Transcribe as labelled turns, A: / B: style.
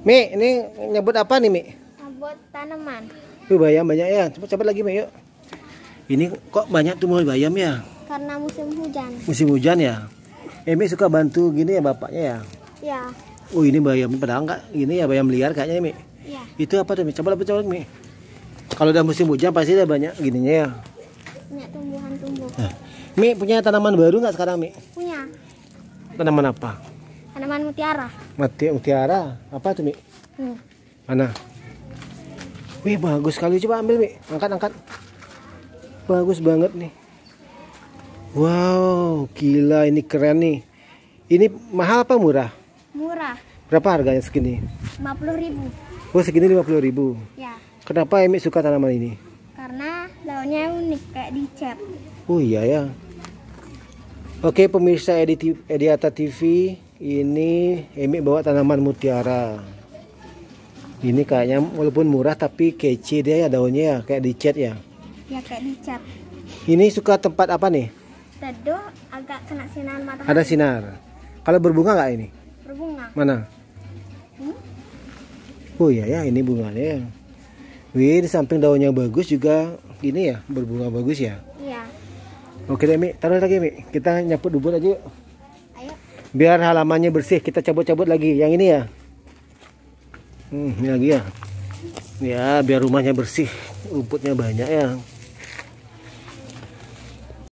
A: Mi, ini nyebut apa nih, Mi? Nyebut tanaman. Tuh bayam banyak ya. Cepat-cepat lagi, Mi, yuk. Ini kok banyak tuh mulai bayam ya? Karena musim hujan. Musim hujan ya? Emi eh, suka bantu gini ya bapaknya ya? Iya. Oh, ini bayam pedang kak. Ini ya bayam liar kayaknya, Mi. Iya. Itu apa tuh, Mi? Coba coba, Mi. Kalau udah musim hujan pasti ada banyak gininya ya. Banyak tumbuhan tumbuh. Nah. Mi punya tanaman baru nggak sekarang, Mi? Punya. Tanaman apa? Tanaman mutiara mati mutiara apa tuh mi hmm. mana wih bagus sekali coba ambil mi angkat angkat bagus banget nih wow gila ini keren nih ini mahal apa murah murah berapa harganya segini puluh ribu oh segini puluh ribu ya kenapa Emi suka tanaman ini karena daunnya unik kayak dicap oh iya ya Oke pemirsa Edi, Ediata TV ini Emi bawa tanaman mutiara ini kayaknya walaupun murah tapi kece dia ya daunnya ya kayak dicat ya ya kayak dicat ini suka tempat apa nih teduh agak kena sinar matahari ada sinar kalau berbunga nggak ini berbunga mana hmm? oh iya ya ini bunganya Wih, di samping daunnya bagus juga ini ya berbunga bagus ya. Iya. Oke deh taruh lagi Mi. Kita nyaput dubur aja yuk biar halamannya bersih kita cabut-cabut lagi yang ini ya hmm, ini lagi ya ya biar rumahnya bersih rumputnya banyak ya